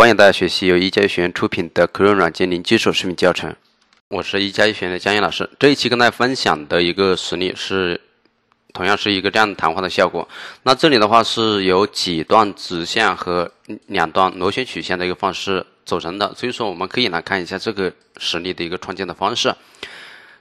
欢迎大家学习由一加一学院出品的 c o e 软件零基础视频教程。我是一加一学院的江燕老师。这一期跟大家分享的一个实例是，同样是一个这样的谈话的效果。那这里的话是由几段直线和两段螺旋曲线的一个方式组成的。所以说，我们可以来看一下这个实例的一个创建的方式。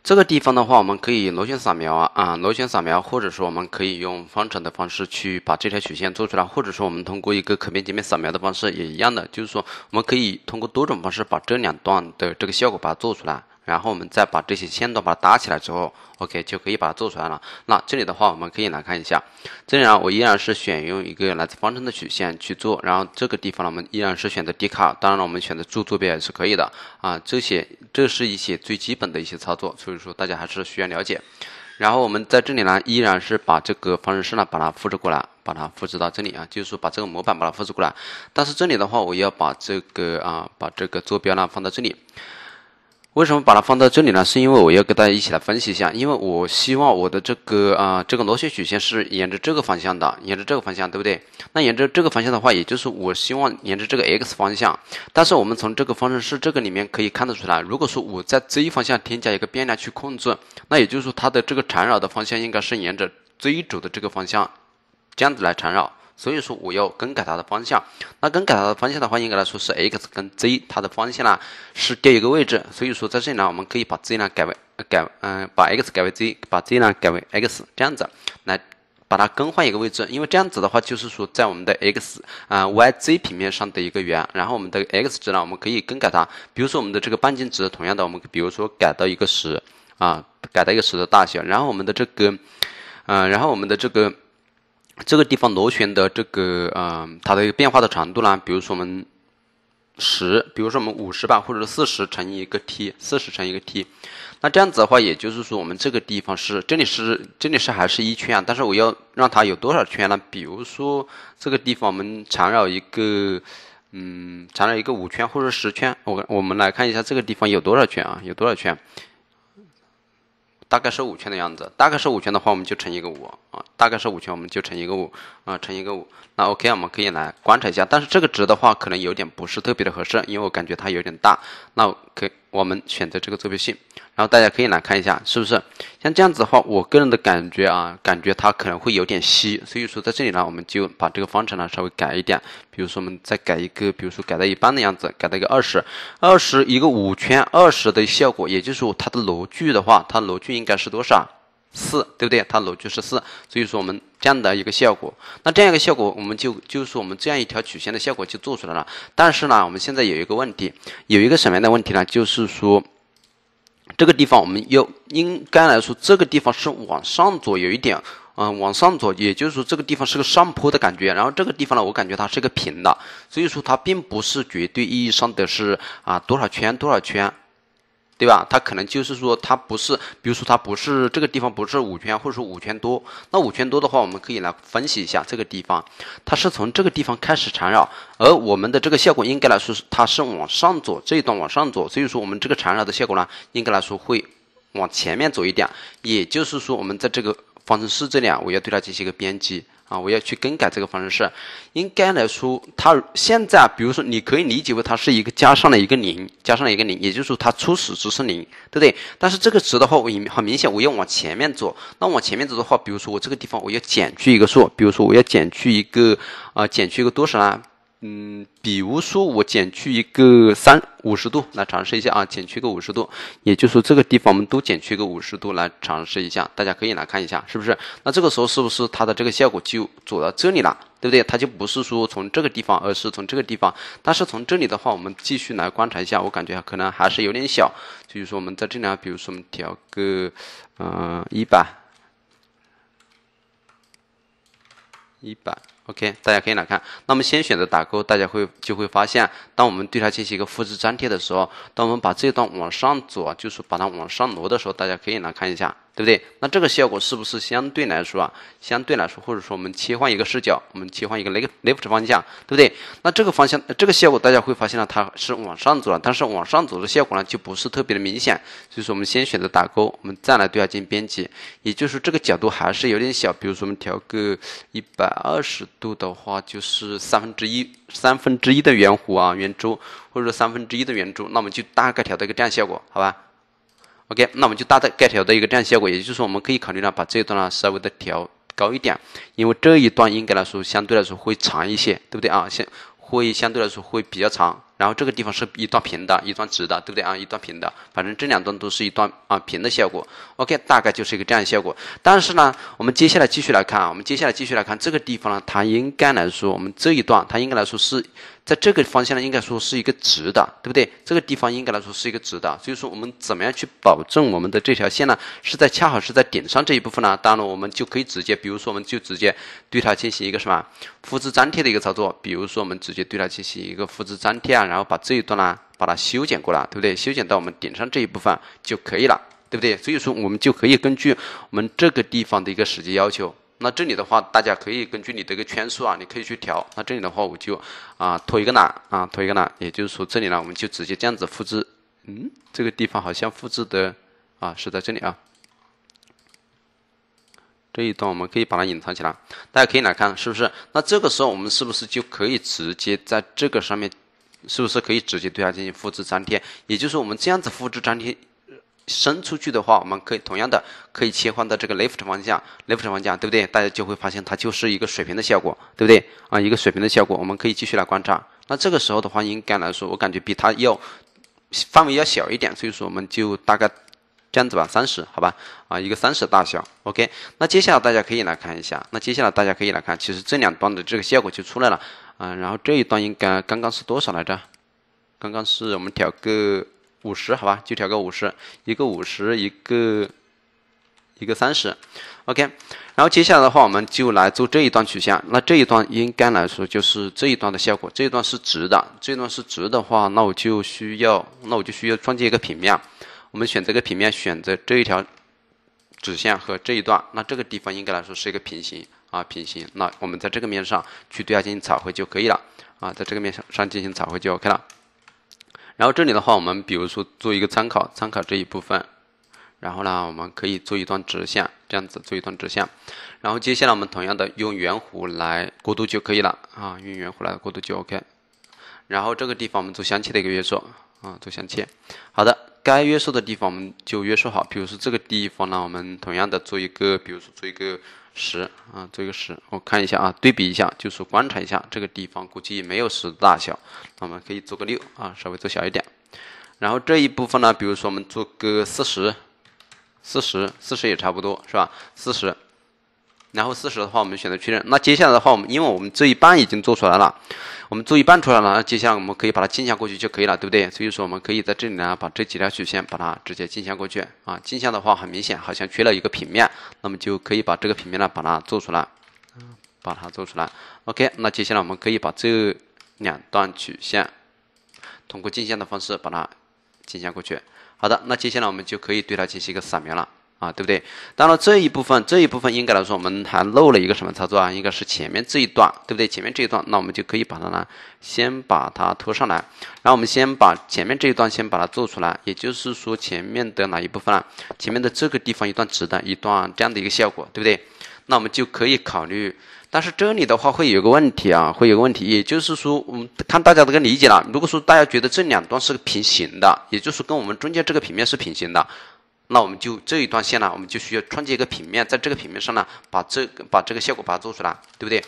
这个地方的话，我们可以螺旋扫描啊，螺旋扫描，或者说我们可以用方程的方式去把这条曲线做出来，或者说我们通过一个可变截面扫描的方式也一样的，就是说我们可以通过多种方式把这两段的这个效果把它做出来。然后我们再把这些线段把它搭起来之后，OK，就可以把它做出来了。那这里的话，我们可以来看一下。这里呢，我依然是选用一个来自方程的曲线去做。然后这个地方呢，我们依然是选择 D 卡当然了，我们选择柱坐标也是可以的啊。这些，这是一些最基本的一些操作，所以说大家还是需要了解。然后我们在这里呢，依然是把这个方程式呢把它复制过来，把它复制到这里啊，就是说把这个模板把它复制过来。但是这里的话，我要把这个啊，把这个坐标呢放到这里。为什么把它放到这里呢？是因为我要跟大家一起来分析一下，因为我希望我的这个啊，这个螺旋曲线是沿着这个方向的，沿着这个方向，对不对？那沿着这个方向的话，也就是我希望沿着这个 x 方向。但是我们从这个方程式这个里面可以看得出来，如果说我在 z 方向添加一个变量去控制，那也就是说它的这个缠绕的方向应该是沿着 z 轴的这个方向，这样子来缠绕。所以说我要更改它的方向。那更改它的方向的话，应该来说是 x 跟 z，它的方向呢是调一个位置。所以说在这里呢，我们可以把 z 呢改为改嗯，把 x 改为 z，把 z 呢改为 x，这样子来把它更换一个位置。因为这样子的话，就是说在我们的 x 啊 yz 平面上的一个圆。然后我们的 x 值呢，我们可以更改它，比如说我们的这个半径值，同样的，我们比如说改到一个十啊，改到一个十的大小。然后我们的这个嗯，然后我们的这个。这个地方螺旋的这个，嗯，它的一个变化的长度呢？比如说我们十，比如说我们五十吧，或者四十乘以一个 T，四十乘以一个 T。那这样子的话，也就是说我们这个地方是这里是这里是还是一圈啊？但是我要让它有多少圈呢？比如说这个地方我们缠绕一个，嗯，缠绕一个五圈或者十圈。我我们来看一下这个地方有多少圈啊？有多少圈？大概是五圈的样子，大概是五圈的话，我们就乘一个五啊，大概是五圈，我们就乘一个五啊，乘一个五。那 OK 我们可以来观察一下，但是这个值的话，可能有点不是特别的合适，因为我感觉它有点大。那可。我们选择这个坐标系，然后大家可以来看一下，是不是像这样子的话，我个人的感觉啊，感觉它可能会有点稀，所以说在这里呢，我们就把这个方程呢稍微改一点，比如说我们再改一个，比如说改到一半的样子，改到一个二十二十一个五圈二十的效果，也就是说它的螺距的话，它螺距应该是多少？四，对不对？它楼距是四，所以说我们这样的一个效果，那这样一个效果，我们就就是我们这样一条曲线的效果就做出来了。但是呢，我们现在有一个问题，有一个什么样的问题呢？就是说，这个地方我们又应该来说，这个地方是往上走有一点，嗯，往上走，也就是说这个地方是个上坡的感觉。然后这个地方呢，我感觉它是个平的，所以说它并不是绝对意义上的是啊多少圈多少圈。对吧？它可能就是说，它不是，比如说，它不是这个地方不是五圈，或者说五圈多。那五圈多的话，我们可以来分析一下这个地方，它是从这个地方开始缠绕，而我们的这个效果应该来说，是它是往上走，这一段往上走，所以说我们这个缠绕的效果呢，应该来说会往前面走一点。也就是说，我们在这个方程式这里，啊，我要对它进行一个编辑。啊，我要去更改这个方程式。应该来说，它现在比如说，你可以理解为它是一个加上了一个零，加上了一个零，也就是说它初始值是零，对不对？但是这个值的话，我很明显我要往前面走。那往前面走的话，比如说我这个地方我要减去一个数，比如说我要减去一个啊，减去一个多少呢？嗯，比如说我减去一个三五十度，来尝试一下啊，减去个五十度，也就是说这个地方我们都减去个五十度，来尝试一下，大家可以来看一下是不是？那这个时候是不是它的这个效果就走到这里了，对不对？它就不是说从这个地方，而是从这个地方。但是从这里的话，我们继续来观察一下，我感觉可能还是有点小。就是说，我们在这里，啊，比如说我们调个，嗯，一百，一百。OK，大家可以来看。那么先选择打勾，大家会就会发现，当我们对它进行一个复制粘贴的时候，当我们把这段往上走，就是把它往上挪的时候，大家可以来看一下。对不对？那这个效果是不是相对来说啊？相对来说，或者说我们切换一个视角，我们切换一个 left left 方向，对不对？那这个方向，这个效果大家会发现呢，它是往上走了，但是往上走的效果呢就不是特别的明显。所以说我们先选择打勾，我们再来对它进行编辑。也就是这个角度还是有点小，比如说我们调个一百二十度的话，就是三分之一三分之一的圆弧啊，圆周或者说三分之一的圆周，那我们就大概调到一个这样效果，好吧？OK，那我们就大概该调的一个这样效果，也就是说我们可以考虑呢把这一段呢稍微的调高一点，因为这一段应该来说相对来说会长一些，对不对啊？相会相对来说会比较长，然后这个地方是一段平的，一段直的，对不对啊？一段平的，反正这两段都是一段啊平的效果。OK，大概就是一个这样效果。但是呢，我们接下来继续来看啊，我们接下来继续来看这个地方呢，它应该来说我们这一段它应该来说是。在这个方向呢，应该说是一个直的，对不对？这个地方应该来说是一个直的，所以说我们怎么样去保证我们的这条线呢？是在恰好是在顶上这一部分呢？当然我们就可以直接，比如说我们就直接对它进行一个什么复制粘贴的一个操作，比如说我们直接对它进行一个复制粘贴啊，然后把这一段呢把它修剪过来，对不对？修剪到我们顶上这一部分就可以了，对不对？所以说我们就可以根据我们这个地方的一个实际要求。那这里的话，大家可以根据你的一个圈数啊，你可以去调。那这里的话，我就啊拖一个栏啊拖一个栏，也就是说，这里呢，我们就直接这样子复制。嗯，这个地方好像复制的啊是在这里啊。这一段我们可以把它隐藏起来，大家可以来看，是不是？那这个时候，我们是不是就可以直接在这个上面，是不是可以直接对它进行复制粘贴？也就是我们这样子复制粘贴。伸出去的话，我们可以同样的可以切换到这个 left 方向，left 方向，对不对？大家就会发现它就是一个水平的效果，对不对？啊，一个水平的效果，我们可以继续来观察。那这个时候的话，应该来说，我感觉比它要范围要小一点，所以说我们就大概这样子吧，三十，好吧？啊，一个三十大小，OK。那接下来大家可以来看一下，那接下来大家可以来看，其实这两端的这个效果就出来了。嗯，然后这一段应该刚刚是多少来着？刚刚是我们调个。五十好吧，就调个五十，一个五十，一个一个三十，OK。然后接下来的话，我们就来做这一段曲线。那这一段应该来说就是这一段的效果。这一段是直的，这一段是直的话，那我就需要，那我就需要创建一个平面。我们选择个平面，选择这一条直线和这一段。那这个地方应该来说是一个平行啊，平行。那我们在这个面上去对它进行草绘就可以了啊，在这个面上上进行草绘就 OK 了。然后这里的话，我们比如说做一个参考，参考这一部分。然后呢，我们可以做一段直线，这样子做一段直线。然后接下来我们同样的用圆弧来过渡就可以了啊，用圆弧来过渡就 OK。然后这个地方我们做镶嵌的一个约束啊，做镶嵌。好的。该约束的地方我们就约束好，比如说这个地方呢，我们同样的做一个，比如说做一个十啊，做一个十。我看一下啊，对比一下，就是观察一下，这个地方估计没有十大小，我们可以做个六啊，稍微做小一点。然后这一部分呢，比如说我们做个四十，四十，四十也差不多是吧？四十。然后四十的话，我们选择确认。那接下来的话，我们因为我们这一半已经做出来了。我们做一半出来了，那接下来我们可以把它镜像过去就可以了，对不对？所以说我们可以在这里呢，把这几条曲线把它直接镜像过去。啊，镜像的话很明显，好像缺了一个平面，那么就可以把这个平面呢把它做出来，把它做出来。OK，那接下来我们可以把这两段曲线通过镜像的方式把它镜像过去。好的，那接下来我们就可以对它进行一个扫描了。啊，对不对？当然，这一部分这一部分应该来说，我们还漏了一个什么操作啊？应该是前面这一段，对不对？前面这一段，那我们就可以把它呢，先把它拖上来。然后我们先把前面这一段先把它做出来，也就是说前面的哪一部分？前面的这个地方一段直的，一段这样的一个效果，对不对？那我们就可以考虑，但是这里的话会有个问题啊，会有个问题，也就是说，我们看大家这个理解了。如果说大家觉得这两段是平行的，也就是跟我们中间这个平面是平行的。那我们就这一段线呢，我们就需要创建一个平面，在这个平面上呢，把这把这个效果把它做出来，对不对？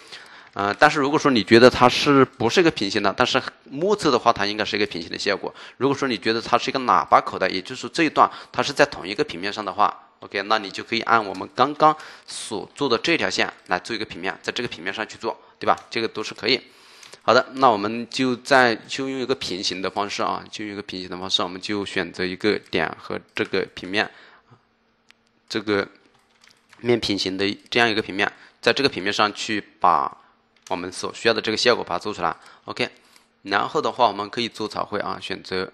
嗯，但是如果说你觉得它是不是一个平行的，但是目测的话，它应该是一个平行的效果。如果说你觉得它是一个喇叭口的，也就是说这一段它是在同一个平面上的话，OK，那你就可以按我们刚刚所做的这条线来做一个平面，在这个平面上去做，对吧？这个都是可以。好的，那我们就在就用一个平行的方式啊，就用一个平行的方式，我们就选择一个点和这个平面，这个面平行的这样一个平面，在这个平面上去把我们所需要的这个效果把它做出来。OK，然后的话我们可以做草绘啊，选择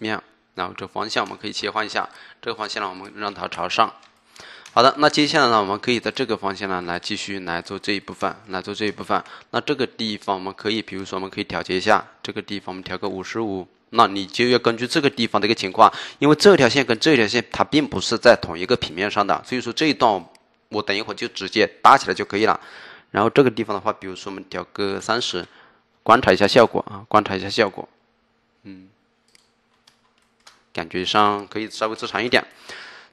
面，然后这方向我们可以切换一下，这个方向呢我们让它朝上。好的，那接下来呢，我们可以在这个方向呢来继续来做这一部分，来做这一部分。那这个地方我们可以，比如说我们可以调节一下这个地方，我们调个五十五。那你就要根据这个地方的一个情况，因为这条线跟这条线它并不是在同一个平面上的，所以说这一段我等一会儿就直接搭起来就可以了。然后这个地方的话，比如说我们调个三十，观察一下效果啊，观察一下效果。嗯，感觉上可以稍微正常一点。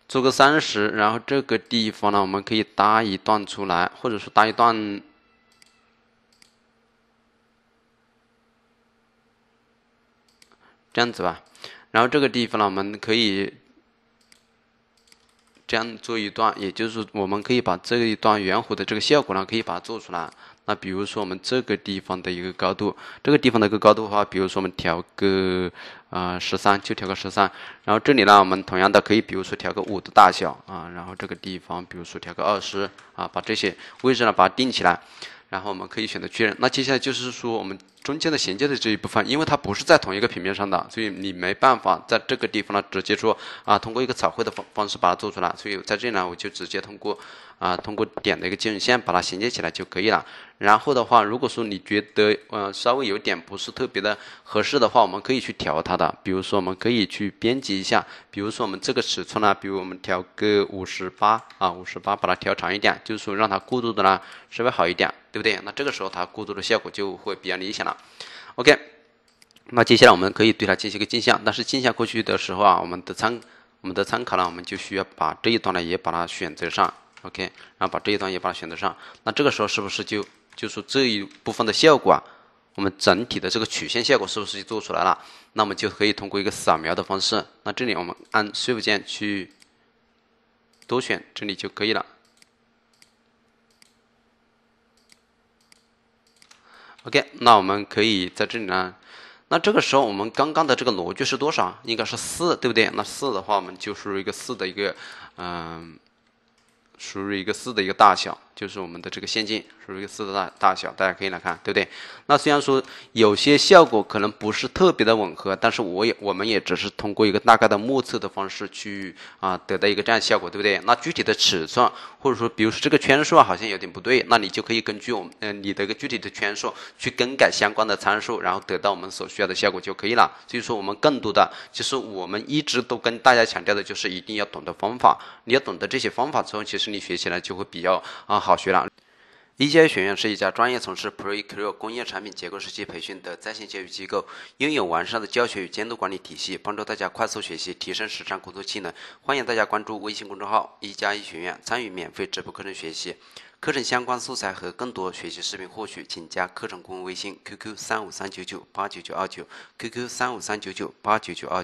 做个三十，然后这个地方呢，我们可以搭一段出来，或者说搭一段这样子吧。然后这个地方呢，我们可以。这样做一段，也就是我们可以把这一段圆弧的这个效果呢，可以把它做出来。那比如说我们这个地方的一个高度，这个地方的一个高度的话，比如说我们调个啊十三，就调个十三。然后这里呢，我们同样的可以，比如说调个五的大小啊，然后这个地方比如说调个二十啊，把这些位置呢把它定起来。然后我们可以选择确认。那接下来就是说，我们中间的衔接的这一部分，因为它不是在同一个平面上的，所以你没办法在这个地方呢直接说啊，通过一个草绘的方方式把它做出来。所以在这里呢，我就直接通过啊，通过点的一个基准线把它衔接起来就可以了。然后的话，如果说你觉得嗯稍微有点不是特别的合适的话，我们可以去调它的。比如说，我们可以去编辑一下。比如说，我们这个尺寸呢，比如我们调个五十八啊，五十八，把它调长一点，就是说让它过渡的呢稍微好一点，对不对？那这个时候它过渡的效果就会比较理想了。OK，那接下来我们可以对它进行一个镜像。但是镜像过去的时候啊，我们的参我们的参考呢，我们就需要把这一段呢也把它选择上。OK，然后把这一段也把它选择上。那这个时候是不是就？就说这一部分的效果，我们整体的这个曲线效果是不是就做出来了？那么就可以通过一个扫描的方式。那这里我们按 Shift 键去多选，这里就可以了。OK，那我们可以在这里呢。那这个时候我们刚刚的这个逻辑是多少？应该是四，对不对？那四的话，我们就输入一个四的一个，嗯。输入一个四的一个大小，就是我们的这个线径，输入一个四的大大小，大家可以来看，对不对？那虽然说有些效果可能不是特别的吻合，但是我也我们也只是通过一个大概的目测的方式去啊得到一个这样效果，对不对？那具体的尺寸或者说比如说这个圈数好像有点不对，那你就可以根据我们呃你的一个具体的圈数去更改相关的参数，然后得到我们所需要的效果就可以了。所以说我们更多的，其实我们一直都跟大家强调的就是一定要懂得方法，你要懂得这些方法之后，其实。你学起来就会比较啊好学了。一加一学院是一家专业从事 Procreate 工业产品结构设计培训的在线教育机构，拥有完善的教学与监督管理体系，帮助大家快速学习，提升实战工作技能。欢迎大家关注微信公众号“一加一学院”，参与免费直播课程学习。课程相关素材和更多学习视频获取，请加课程顾问微信：QQ 三五三九九八九九二九，QQ 三五三九九八九九二。